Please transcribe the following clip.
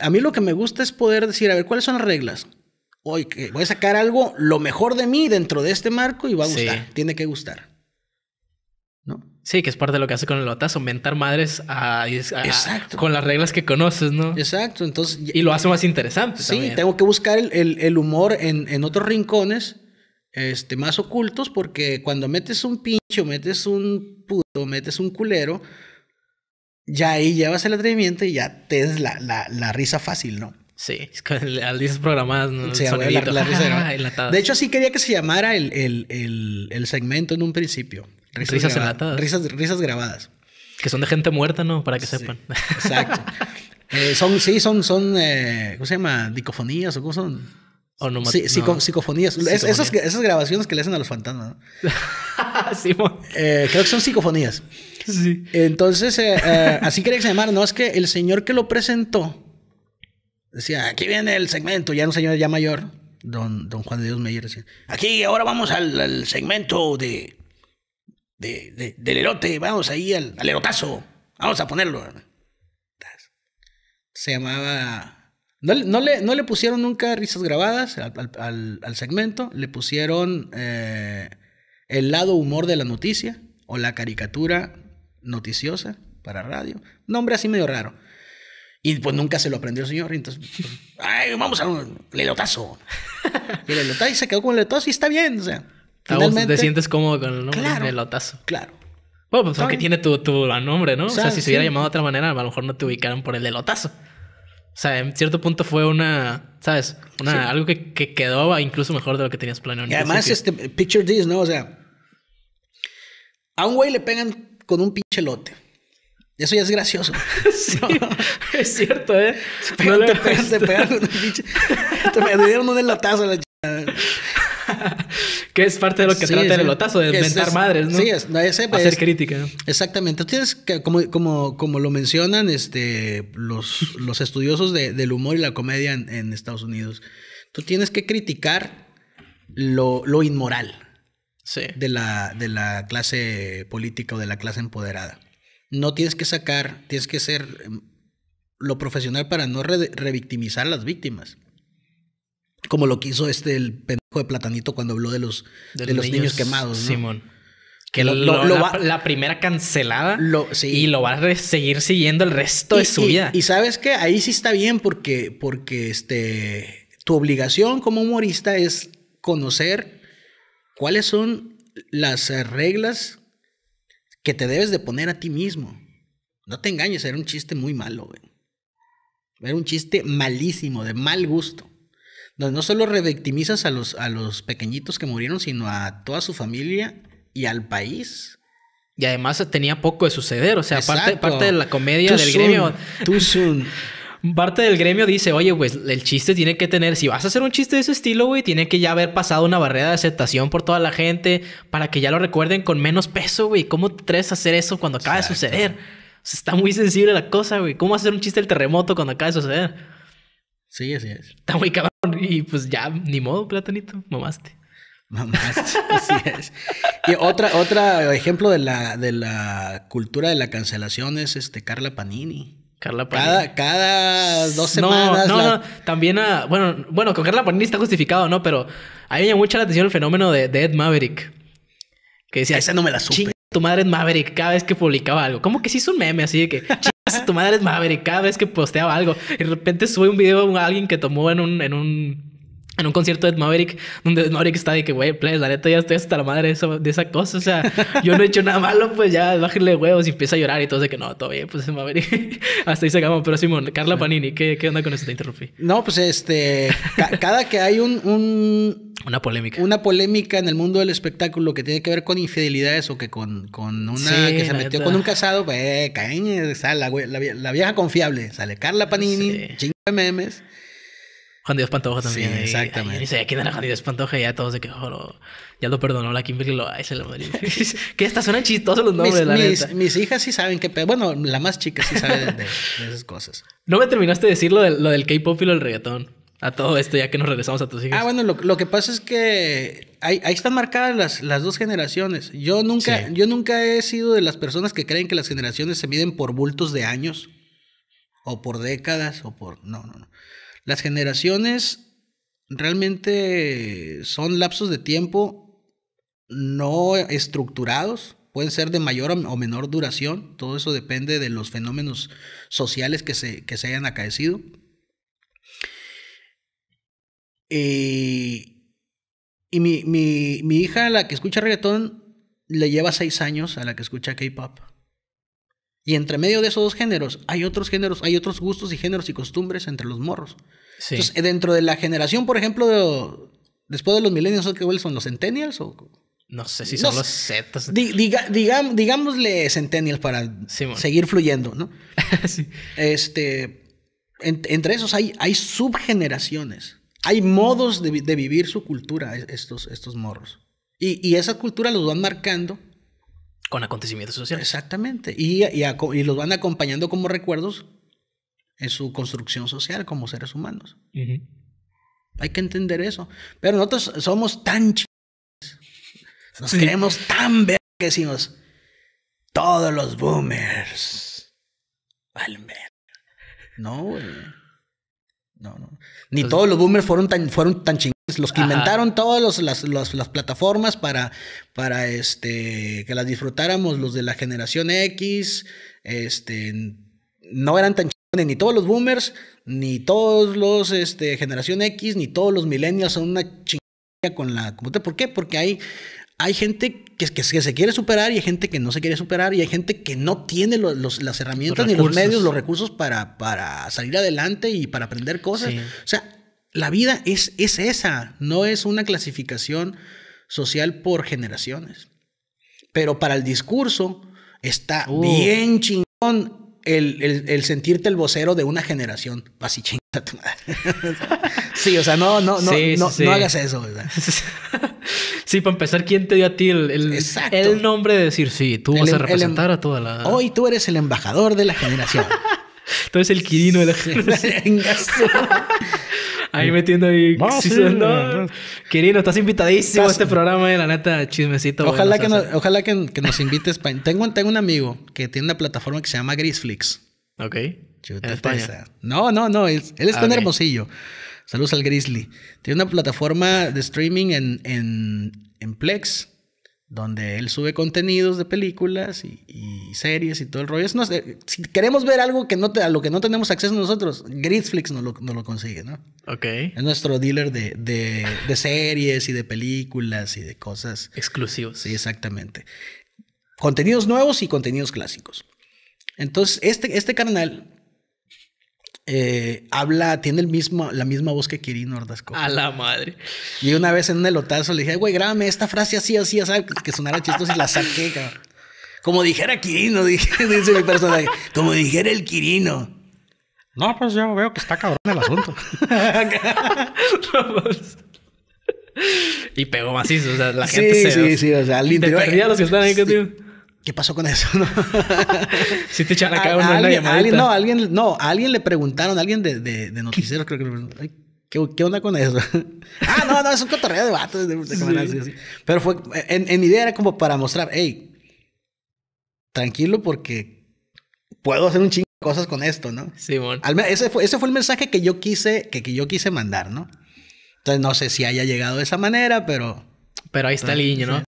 A mí lo que me gusta es poder decir, a ver, ¿cuáles son las reglas? Hoy que voy a sacar algo, lo mejor de mí dentro de este marco y va a gustar. Tiene que gustar. ¿No? Sí, que es parte de lo que hace con el batazo, mentar madres a, con las reglas que conoces, ¿no? Exacto, entonces... Y lo hace más interesante. Sí, tengo que buscar el, humor en, otros rincones este, más ocultos porque cuando metes un pincho, metes un puto, metes un culero, ya ahí llevas el atrevimiento y ya te es la, risa fácil, ¿no? Sí, al las programadas, ¿no? Sí, la, la risa De hecho, sí quería que se llamara el, segmento en un principio. Risas, risas enlatadas. Risas, grabadas. Que son de gente muerta, ¿no? Para que sepan. Exacto. Eh, son, sí, son, son, eh, ¿cómo se llama? Dicofonías o cómo son. Sí, psicofonías. esas, esas, grabaciones que le hacen a los fantasmas. sí, eh, creo que son psicofonías. Entonces, eh, eh, así quería que se llamara. No, es que el señor que lo presentó decía: aquí viene el segmento. Ya un señor ya mayor, don, Juan de Dios Meyer, decía: aquí ahora vamos al, segmento de, de, de, del erote. Vamos ahí al, al erotazo. Vamos a ponerlo. Se llamaba no, le, pusieron nunca risas grabadas al, segmento, le pusieron eh, el lado humor de la noticia o la caricatura noticiosa para radio. Nombre así medio raro. Y pues nunca se lo aprendió el señor. entonces, pues, ay, vamos a un lelotazo. Y el lelotazo y se quedó con el lelotazo y está bien. O sea, ah, finalmente, te sientes cómodo con el nombre claro, lelotazo. Claro. Bueno, pues porque tiene tu, tu nombre, ¿no? O sea, si se hubiera llamado de otra manera, a lo mejor no te ubicaron por el lelotazo. O sea, en cierto punto fue una, ¿sabes? Una, Algo que, que, quedó incluso mejor de lo que tenías planeado. Y además, este, picture this, ¿no? O sea, a un güey le pegan con un pinche lote. Eso ya es gracioso. Sí, es cierto, ¿eh? no te, pegan, te pegan, un pinche... te pegan, dieron un a la que es parte de lo que trata el lotazo de inventar madres, ¿no? Sí, hacer crítica. Exactamente. Tienes que, como, como, lo mencionan este, los, los estudiosos del humor y la comedia en, Estados Unidos, tú tienes que criticar lo, lo inmoral de, la, de la clase política o de la clase empoderada. No tienes que sacar, tienes que ser em, lo profesional para no revictimizar a las víctimas. Como lo quiso este, el pendejo de Platanito cuando habló de los, de, los niños, quemados, Simón. Que lo, lo, la, primera cancelada y lo va a seguir siguiendo el resto de su vida. Y sabes que ahí sí está bien porque, porque este, tu obligación como humorista es conocer cuáles son las reglas que te debes de poner a ti mismo. No te engañes, era un chiste muy malo, güey. Era un chiste malísimo, de mal gusto no solo revictimizas a los, a los pequeñitos que murieron, sino a toda su familia y al país. Y además tenía poco de suceder, o sea, parte, parte, de la comedia del gremio. Parte del gremio dice, oye, pues el chiste tiene que tener, si vas a hacer un chiste de ese estilo, güey, tiene que ya haber pasado una barrera de aceptación por toda la gente para que ya lo recuerden con menos peso, güey. ¿Cómo te a hacer eso cuando acaba de suceder? está muy sensible la cosa, güey. ¿Cómo hacer un chiste del terremoto cuando acaba de suceder? Sí, así es. Está muy cabrón. Y pues ya, ni modo, platanito, mamaste. Mamaste, así es. Y otra, otra ejemplo de la, de la cultura de la cancelación es este Carla Panini. Carla Panini. Cada, cada dos semanas. No, no, También Bueno, bueno, con Carla Panini está justificado, ¿no? Pero ahí llamó mucha la atención el fenómeno de, Ed Maverick. Que decía. Esa no me la supe. Tu madre Ed Maverick, cada vez que publicaba algo. Como que se es un meme así de que. tu madre es Maverick cada vez que posteaba algo. Y de repente sube un video a alguien que tomó en un, en un en un concierto de Ed Maverick, donde Ed Maverick está de que, güey, pues la neta ya estoy hasta la madre de esa, de esa cosa. O sea, yo no he hecho nada malo, pues ya bájenle huevos y empieza a llorar y todo. De que no, todo bien, pues Ed Maverick. hasta ahí se acabó. Pero Simón, Carla Panini, ¿qué, ¿qué onda con eso? Te interrumpí. No, pues este. cada que hay un, Una polémica. Una polémica en el mundo del espectáculo que tiene que ver con infidelidades o que con, con una sí, que se metió con un casado, pues, caen, la, la, la, vieja confiable. Sale Carla Panini, de memes. Juan Díaz Pantoja también. exactamente. Y quién era Juan Díaz Pantoja y ya todos de que, ya lo perdonó la Kimberly Y Lo, que hasta suenan chistosos los nombres, mis, la mis, neta. Mis hijas sí saben que... Bueno, la más chica sí sabe de, esas cosas. No me terminaste de decir lo, lo del K-pop y lo del reggaetón. A todo esto, ya que nos regresamos a tus hijas. Ah, bueno, lo, que pasa es que ahí, están marcadas las, las, dos generaciones. Yo nunca, yo nunca he sido de las personas que creen que las generaciones se miden por bultos de años o por décadas, o por... No, no, no. Las generaciones realmente son lapsos de tiempo no estructurados, pueden ser de mayor o menor duración, todo eso depende de los fenómenos sociales que se, que se hayan acaecido. Eh, y mi, mi, mi, hija, la que escucha reggaetón, le lleva seis años a la que escucha K-pop. Y entre medio de esos dos géneros hay otros géneros, hay otros gustos y géneros y costumbres entre los morros. Entonces, eh, dentro de la generación, por ejemplo, después de los millennials, ¿qué son los centennials o...? No sé si son los setas. digámosle centennials para seguir fluyendo, ¿no? sí. Este, entre esos hay, hay subgeneraciones. Hay modos de, vivir su cultura, estos, estos morros. Y, y esa cultura los van marcando con acontecimientos sociales. Exactamente. Y, y, los van acompañando como recuerdos en su construcción social como seres humanos. Hay que entender eso. Pero nosotros somos tan chingados. Nos queremos tan ver que decimos, todos los boomers. No, güey. No, no. Ni todos los boomers fueron tan, fueron tan chingados pues, los que inventaron todas las, las, plataformas para, para este, que las disfrutáramos, los de la generación X, este, no eran tan chingones ni todos los boomers, ni todos los este, generación X, ni todos los millennials son una chingada con la... computadora. ¿Por qué? Porque hay, hay gente que, que, se quiere superar y hay gente que no se quiere superar y hay gente que no tiene las herramientas ni los medios, los recursos para, para salir adelante y para aprender cosas. O sea, la vida es, es esa, no es una clasificación social por generaciones. Pero para el discurso está uh. bien chingón el, sentirte el vocero de una generación. Así chinga tu madre. sí, o sea, no, no, no, no, hagas eso, ¿verdad? sí, para empezar, ¿quién te dio a ti el, nombre de decir sí? Tú vas a em, em, representar a toda la. Hoy tú eres el embajador de la generación. Tú eres el quirino de la generación ahí metiendo ahí. No, no. estás invitadísimo a este programa de eh, la neta, chismecito. Ojalá, que, nos, ojalá que, nos invites. tengo, tengo un amigo que tiene una plataforma que se llama Grisflix. Ok. No, no, no. Él, es tan ah, Hermosillo. Saludos al Grizzly. Tiene una plataforma de streaming en, en, en Plex donde él sube contenidos de películas y, series y todo el rollo. Eh, si queremos ver algo que no a lo que no tenemos acceso nosotros, Gridflix no lo, lo consigue, ¿no? Ok. Es nuestro dealer de, de, series y de películas y de cosas. Exclusivos. Sí, exactamente. Contenidos nuevos y contenidos clásicos. Entonces, este, este carnal eh, habla, tiene el mismo, la misma voz que Quirino Ordazco. A la madre. Y una vez en un elotazo le dije, güey, grábame esta frase así, así, así, que sonara chistoso y la saqué, cabrón. Como dijera Quirino, dije, dice mi personaje. Como dijera el Quirino. No, pues yo veo que está cabrón el asunto. y pegó macizo, o sea, la gente se... Sí, sí, sí, o sea, al interior... los que están ahí sí. ¿Qué pasó con eso? ¿No? si te echan a, alguien, no, a alguien, no, alguien le preguntaron, alguien de, de, noticieros, creo que le preguntaron, ¿qué, onda con eso? ah, no, no, es un cotorreo de vatos. De, Pero fue, en, en, idea era como para mostrar, hey, tranquilo porque puedo hacer un chingo de cosas con esto, ¿no? Sí, bueno. ese, fue, ese fue el mensaje que yo quise, que, que yo quise mandar, ¿no? Entonces no sé si haya llegado de esa manera, pero... Pero ahí está el niño, ah, ¿no?